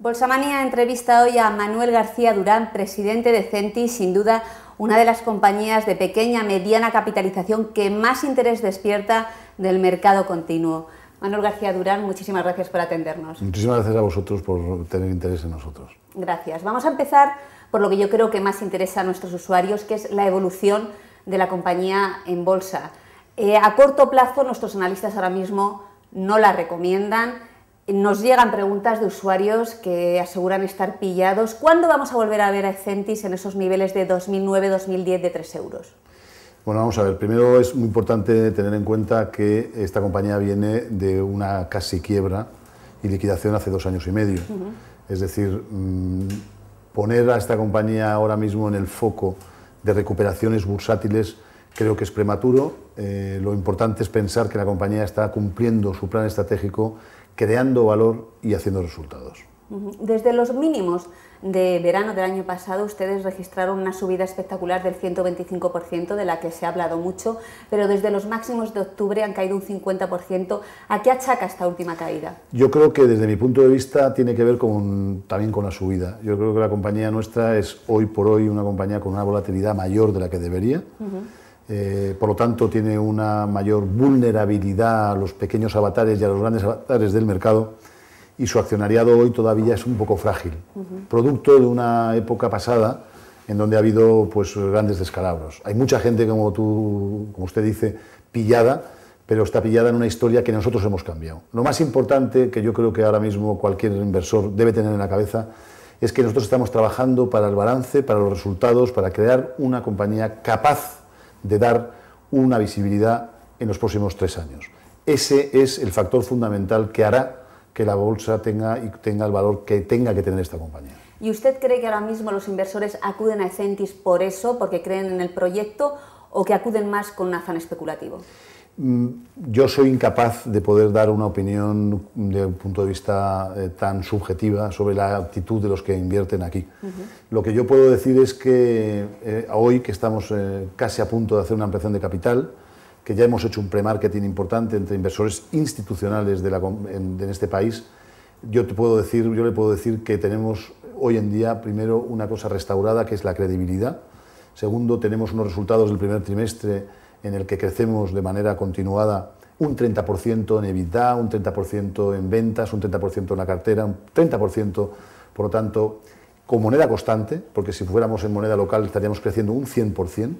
Bolsamanía entrevista hoy a Manuel García Durán, presidente de Centi, sin duda una de las compañías de pequeña, mediana capitalización que más interés despierta del mercado continuo. Manuel García Durán, muchísimas gracias por atendernos. Muchísimas gracias a vosotros por tener interés en nosotros. Gracias. Vamos a empezar por lo que yo creo que más interesa a nuestros usuarios, que es la evolución de la compañía en bolsa. Eh, a corto plazo, nuestros analistas ahora mismo no la recomiendan. Nos llegan preguntas de usuarios que aseguran estar pillados. ¿Cuándo vamos a volver a ver a Ecentis en esos niveles de 2009-2010 de 3 euros? Bueno, vamos a ver. Primero es muy importante tener en cuenta que esta compañía viene de una casi quiebra y liquidación hace dos años y medio. Es decir, mm, poner a esta compañía ahora mismo en el foco de recuperaciones bursátiles creo que es prematuro. Eh, lo importante es pensar que la compañía está cumpliendo su plan estratégico creando valor y haciendo resultados. Desde los mínimos de verano del año pasado, ustedes registraron una subida espectacular del 125%, de la que se ha hablado mucho, pero desde los máximos de octubre han caído un 50%. ¿A qué achaca esta última caída? Yo creo que desde mi punto de vista tiene que ver con, también con la subida. Yo creo que la compañía nuestra es hoy por hoy una compañía con una volatilidad mayor de la que debería. Eh, por lo tanto tiene una mayor vulnerabilidad a los pequeños avatares y a los grandes avatares del mercado y su accionariado hoy todavía es un poco frágil, producto de una época pasada en donde ha habido pues, grandes descalabros. Hay mucha gente, como, tú, como usted dice, pillada, pero está pillada en una historia que nosotros hemos cambiado. Lo más importante que yo creo que ahora mismo cualquier inversor debe tener en la cabeza es que nosotros estamos trabajando para el balance, para los resultados, para crear una compañía capaz de dar una visibilidad en los próximos tres años. Ese es el factor fundamental que hará que la bolsa tenga y tenga el valor que tenga que tener esta compañía. ¿Y usted cree que ahora mismo los inversores acuden a Ecentis por eso, porque creen en el proyecto, o que acuden más con un afán especulativo? Mm, yo soy incapaz de poder dar una opinión de un punto de vista eh, tan subjetiva sobre la actitud de los que invierten aquí. Lo que yo puedo decir es que eh, hoy, que estamos eh, casi a punto de hacer una ampliación de capital, que ya hemos hecho un pre-marketing importante entre inversores institucionales de en, este país, yo, te puedo decir, yo le puedo decir que tenemos hoy en día, primero, una cosa restaurada, que es la credibilidad. Segundo, tenemos unos resultados del primer trimestre en el que crecemos de manera continuada un 30% en EBITDA, un 30% en ventas, un 30% en la cartera, un 30%, por lo tanto, con moneda constante, porque si fuéramos en moneda local estaríamos creciendo un 100%.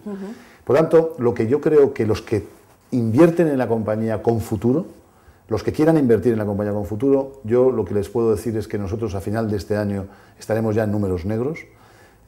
Por lo tanto, lo que yo creo que los que invierten en la compañía con futuro, los que quieran invertir en la compañía con futuro, yo lo que les puedo decir es que nosotros a final de este año estaremos ya en números negros.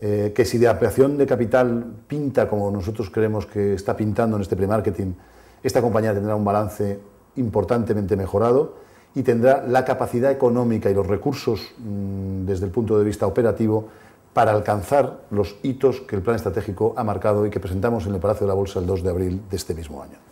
Eh, que si de ampliación de capital pinta como nosotros creemos que está pintando en este pre-marketing, esta compañía tendrá un balance importantemente mejorado y tendrá la capacidad económica y los recursos mm, desde el punto de vista operativo para alcanzar los hitos que el plan estratégico ha marcado y que presentamos en el Palacio de la Bolsa el 2 de abril de este mismo año.